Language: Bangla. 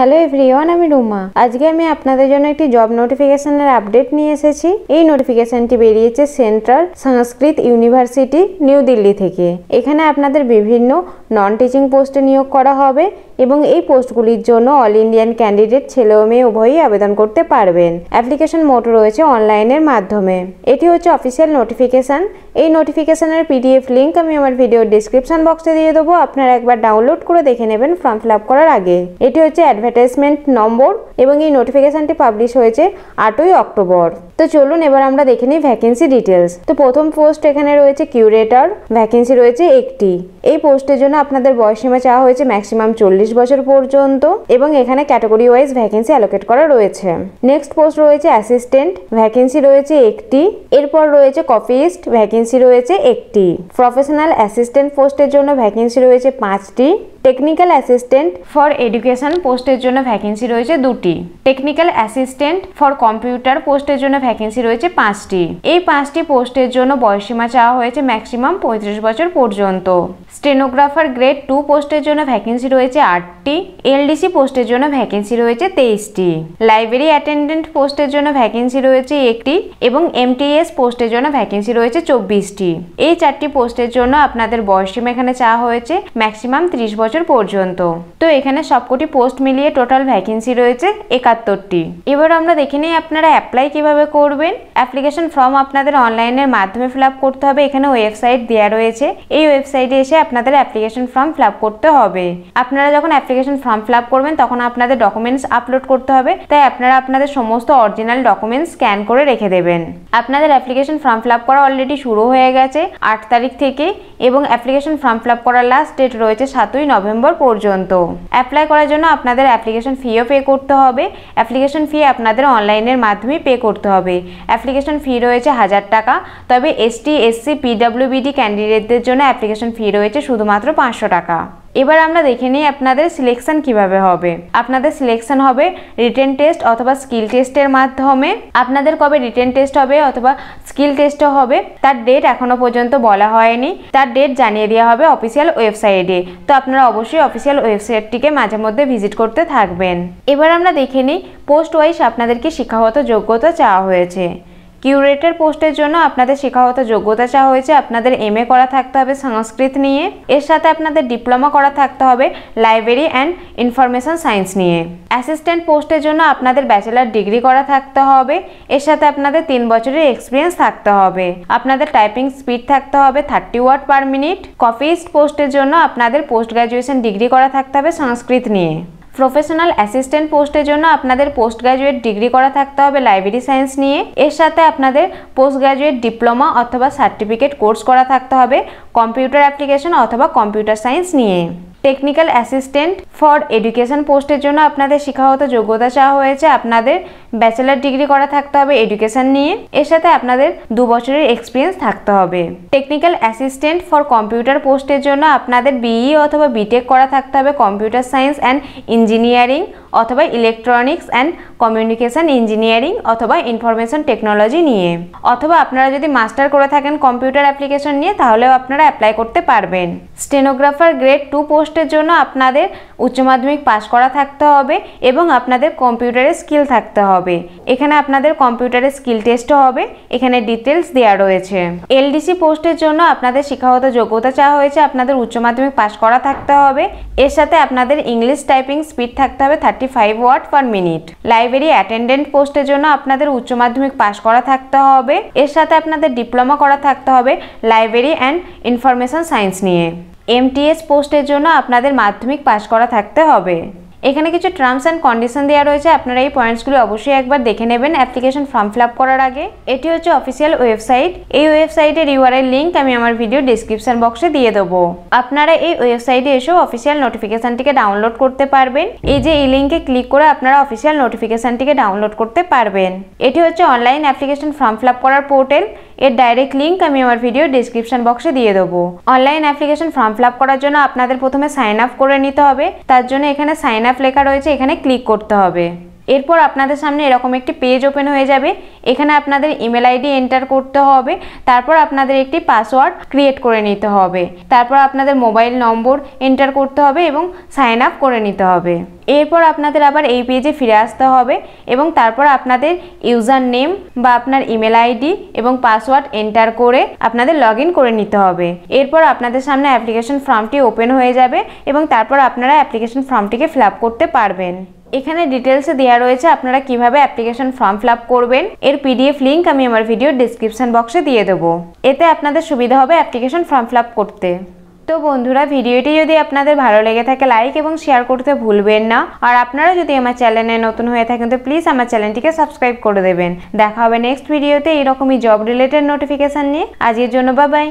হ্যালো এভরিওয়ান আমি রুমা আজকে আমি আপনাদের জন্য একটি জব নোটিফিকেশনের আপডেট নিয়ে এসেছি এই নোটিফিকেশনটি বেরিয়েছে Central Sanskrit University New Delhi থেকে এখানে আপনাদের বিভিন্ন নন টিচিং পোস্টে নিয়োগ করা হবে এবং এই পোস্টগুলির জন্য অল ইন্ডিয়ান ক্যান্ডিডেট ছেলে ও মেয়ে উভয়ই আবেদন করতে পারবেন অ্যাপ্লিকেশন মোড রয়েছে অনলাইনের মাধ্যমে এটি হচ্ছে অফিসিয়াল নোটিফিকেশান এই নোটিফিকেশানের পিডিএফ লিঙ্ক আমি আমার ভিডিওর ডিসক্রিপশন বক্সে দিয়ে দেবো আপনারা একবার ডাউনলোড করে দেখে নেবেন ফর্ম ফিল আপ করার আগে এটি হচ্ছে অ্যাডভান্স অ্যাডভার্টাইজমেন্ট নম্বর এবং এই নোটিফিকেশানটি পাবলিশ হয়েছে আটই অক্টোবর তো চলুন এবার আমরা দেখে নিই ভ্যাকেন্সি ডিটেলস তো প্রথম পোস্ট এখানে রয়েছে কিউরেটর ভ্যাকেন্সি রয়েছে একটি এই পোস্টের জন্য আপনাদের বয়সীমা চাওয়া হয়েছে ম্যাক্সিমাম চল্লিশ বছর পর্যন্ত এবং এখানে ক্যাটাগরি ওয়াইজ ভ্যাকেন্সি অ্যালোকেট করা রয়েছে নেক্সট পোস্ট রয়েছে অ্যাসিস্ট্যান্ট ভ্যাকেন্সি রয়েছে একটি এরপর রয়েছে কপিস্ট ভ্যাকেন্সি রয়েছে একটি প্রফেশনাল অ্যাসিস্ট্যান্ট পোস্টের জন্য ভ্যাকেন্সি রয়েছে পাঁচটি টেকনিক্যাল অ্যাসিস্ট্যান্ট ফর এডুকেশন পোস্টের জন্য ভ্যাকেন্সি রয়েছে দুটি টেকনিক্যাল অ্যাসিস্ট্যান্ট ফর কম্পিউটার পোস্টের জন্য ভ্যাকেন্সি রয়েছে পাঁচটি এই পাঁচটি পোস্টের জন্য বয়সীমা চাওয়া হয়েছে ম্যাক্সিমাম পঁয়ত্রিশ বছর পর্যন্ত স্টেনোগ্রাফার গ্রেড টু পোস্টের জন্য ভ্যাকেন্সি রয়েছে আটটি এলডিসি পোস্টের জন্য ভ্যাকেন্সি রয়েছে তেইশটি লাইব্রেরি অ্যাটেন্ডেন্ট পোস্টের জন্য ভ্যাকেন্সি রয়েছে একটি এবং এমটিএস পোস্টের জন্য ভ্যাকেন্সি রয়েছে চব্বিশটি এই চারটি পোস্টের জন্য আপনাদের বয়সীমা এখানে চাওয়া হয়েছে ম্যাক্সিমাম ত্রিশ বছর বছর পর্যন্ত তো এখানে সবকটি পোস্ট মিলিয়ে টোটাল ভ্যাকেন্সি রয়েছে একাত্তরটি এবার আমরা দেখে নিই আপনারা অ্যাপ্লাই কিভাবে করবেন অ্যাপ্লিকেশন ফর্ম আপনাদের অনলাইনের মাধ্যমে ফিল করতে হবে এখানে ওয়েবসাইট দেওয়া রয়েছে এই ওয়েবসাইটে এসে আপনাদের অ্যাপ্লিকেশন ফর্ম ফিল করতে হবে আপনারা যখন অ্যাপ্লিকেশন ফর্ম ফিল করবেন তখন আপনাদের ডকুমেন্টস আপলোড করতে হবে তাই আপনারা আপনাদের সমস্ত অরিজিনাল ডকুমেন্টস স্ক্যান করে রেখে দেবেন আপনাদের অ্যাপ্লিকেশন ফর্ম ফিল করা অলরেডি শুরু হয়ে গেছে আট তারিখ থেকে এবং অ্যাপ্লিকেশন ফর্ম ফিল করার লাস্ট ডেট রয়েছে সাতই নভেম্বর নভেম্বর পর্যন্ত অ্যাপ্লাই করার জন্য আপনাদের অ্যাপ্লিকেশন ফিও পে করতে হবে অ্যাপ্লিকেশন ফি আপনাদের অনলাইনের মাধ্যমে পে করতে হবে অ্যাপ্লিকেশন ফি রয়েছে হাজার টাকা তবে এসটি এসসি পিডাব্লিউবিডি ক্যান্ডিডেটদের জন্য অ্যাপ্লিকেশন ফি রয়েছে শুধুমাত্র পাঁচশো টাকা এবার আমরা দেখে নিই আপনাদের সিলেকশন কিভাবে হবে আপনাদের সিলেকশন হবে রিটেন টেস্ট অথবা স্কিল টেস্টের মাধ্যমে আপনাদের কবে রিটেন টেস্ট হবে অথবা স্কিল টেস্টও হবে তার ডেট এখনও পর্যন্ত বলা হয়নি তার ডেট জানিয়ে দেওয়া হবে অফিসিয়াল ওয়েবসাইটে তো আপনারা অবশ্যই অফিসিয়াল ওয়েবসাইটটিকে মাঝে মধ্যে ভিজিট করতে থাকবেন এবার আমরা দেখে নিই পোস্ট ওয়াইজ আপনাদেরকে শিক্ষাগত যোগ্যতা চাওয়া হয়েছে কিউরেটর পোস্টের জন্য আপনাদের শিক্ষাগত যোগ্যতা চাওয়া হয়েছে আপনাদের এম করা থাকতে হবে সংস্কৃত নিয়ে এর সাথে আপনাদের ডিপ্লোমা করা থাকতে হবে লাইব্রেরি অ্যান্ড ইনফরমেশন সায়েন্স নিয়ে অ্যাসিস্ট্যান্ট পোস্টের জন্য আপনাদের ব্যাচেলার ডিগ্রি করা থাকতে হবে এর সাথে আপনাদের তিন বছরের এক্সপিরিয়েন্স থাকতে হবে আপনাদের টাইপিং স্পিড থাকতে হবে থার্টি ওয়ার্ড পার মিনিট কফিস্ট পোস্টের জন্য আপনাদের পোস্ট গ্র্যাজুয়েশন ডিগ্রি করা থাকতে হবে সংস্কৃত নিয়ে প্রফেশনাল অ্যাসিস্ট্যান্ট পোস্টের জন্য আপনাদের পোস্ট গ্র্যাজুয়েট ডিগ্রি করা থাকতে হবে লাইব্রেরি সায়েন্স নিয়ে এর সাথে আপনাদের পোস্ট গ্র্যাজুয়েট ডিপ্লোমা অথবা সার্টিফিকেট কোর্স করা থাকতে হবে কম্পিউটার অ্যাপ্লিকেশন অথবা কম্পিউটার সায়েন্স নিয়ে টেকনিক্যাল অ্যাসিস্ট্যান্ট ফর এডুকেশন পোস্টের জন্য আপনাদের শিক্ষাগত যোগ্যতা চাওয়া হয়েছে আপনাদের ব্যাচেলার ডিগ্রি করা থাকতে হবে এডুকেশন নিয়ে এর সাথে আপনাদের দু বছরের এক্সপিরিয়েন্স থাকতে হবে টেকনিক্যাল অ্যাসিস্ট্যান্ট ফর কম্পিউটার পোস্টের জন্য আপনাদের বিই e অথবা বিটেক করা থাকতে হবে কম্পিউটার সায়েন্স অ্যান্ড ইঞ্জিনিয়ারিং অথবা ইলেকট্রনিক্স অ্যান্ড কমিউনিকেশান ইঞ্জিনিয়ারিং অথবা ইনফরমেশন টেকনোলজি নিয়ে অথবা আপনারা যদি মাস্টার করে থাকেন কম্পিউটার অ্যাপ্লিকেশন নিয়ে তাহলেও আপনারা অ্যাপ্লাই করতে পারবেন স্টেনোগ্রাফার গ্রেড টু পোস্টের জন্য আপনাদের উচ্চ মাধ্যমিক পাস করা থাকতে হবে এবং আপনাদের কম্পিউটারের স্কিল থাকতে হবে এখানে আপনাদের কম্পিউটারের স্কিল টেস্টও হবে এখানে ডিটেলস দেওয়া রয়েছে এলডিসি পোস্টের জন্য আপনাদের শিক্ষাগত যোগ্যতা চাওয়া হয়েছে আপনাদের উচ্চ মাধ্যমিক পাস করা থাকতে হবে এর সাথে আপনাদের ইংলিশ টাইপিং স্পিড থাকতে হবে thirty thirty five word per minute library attendant পোস্টের জন্য আপনাদের উচ্চ মাধ্যমিক পাশ করা থাকতে হবে এর সাথে আপনাদের ডিপ্লোমা করা থাকতে হবে লাইব্রেরি অ্যান্ড ইনফরমেশন সায়েন্স নিয়ে এমটিএস পোস্টের জন্য আপনাদের মাধ্যমিক পাশ করা থাকতে হবে এখানে কিছু টার্মস অ্যান্ড কন্ডিশন দেওয়া রয়েছে আপনারা এই পয়েন্টসগুলো অবশ্যই একবার দেখে নেবেন অ্যাপ্লিকেশন ফর্ম ফিল করার আগে এটি হচ্ছে অফিসিয়াল ওয়েবসাইট এই ওয়েবসাইটের ইউআরএল লিঙ্ক আমি আমার ভিডিও ডিসক্রিপশন বক্সে দিয়ে দেবো আপনারা এই ওয়েবসাইটে এসেও অফিসিয়াল নোটিফিকেশানটিকে ডাউনলোড করতে পারবেন এই যে এই লিঙ্কে ক্লিক করে আপনারা অফিসিয়াল নোটিফিকেশানটিকে ডাউনলোড করতে পারবেন এটি হচ্ছে অনলাইন অ্যাপ্লিকেশন ফর্ম ফিল করার পোর্টাল এর ডাইরেক্ট লিঙ্ক আমি আমার ভিডিও ডিসক্রিপশন বক্সে দিয়ে দেবো অনলাইন অ্যাপ্লিকেশন ফর্ম ফিল করার জন্য আপনাদের প্রথমে সাইন আপ করে নিতে হবে তার জন্য এখানে সাইন আপ লেখা রয়েছে এখানে ক্লিক করতে হবে এরপর আপনাদের সামনে এরকম একটি পেজ ওপেন হয়ে যাবে এখানে আপনাদের ইমেল আইডি এন্টার করতে হবে তারপর আপনাদের একটি পাসওয়ার্ড ক্রিয়েট করে নিতে হবে তারপর আপনাদের মোবাইল নম্বর এন্টার করতে হবে এবং সাইন আপ করে নিতে হবে এরপর আপনাদের আবার এই পেজে ফিরে আসতে হবে এবং তারপর আপনাদের ইউজার নেম বা আপনার ইমেল আইডি এবং পাসওয়ার্ড এন্টার করে আপনাদের লগ করে নিতে হবে এরপর আপনাদের সামনে অ্যাপ্লিকেশন ফর্মটি ওপেন হয়ে যাবে এবং তারপর আপনারা অ্যাপ্লিকেশন ফর্মটিকে ফিল করতে পারবেন এখানে ডিটেলসে দেওয়া রয়েছে আপনারা কিভাবে অ্যাপ্লিকেশন ফর্ম ফিল করবেন এর পিডিএফ লিঙ্ক আমি আমার ভিডিও ডিসক্রিপশন বক্সে দিয়ে দেবো এতে আপনাদের সুবিধা হবে অ্যাপ্লিকেশন ফর্ম ফিল করতে তো বন্ধুরা ভিডিওটি যদি আপনাদের ভালো লেগে থাকে লাইক এবং শেয়ার করতে ভুলবেন না আর আপনারা যদি আমার চ্যানেলে নতুন হয়ে থাকেন তো প্লিজ আমার চ্যানেলটিকে সাবস্ক্রাইব করে দেবেন দেখা হবে নেক্সট ভিডিওতে এরকমই জব রিলেটেড নোটিফিকেশান নিয়ে আজকের জন্য বাবাই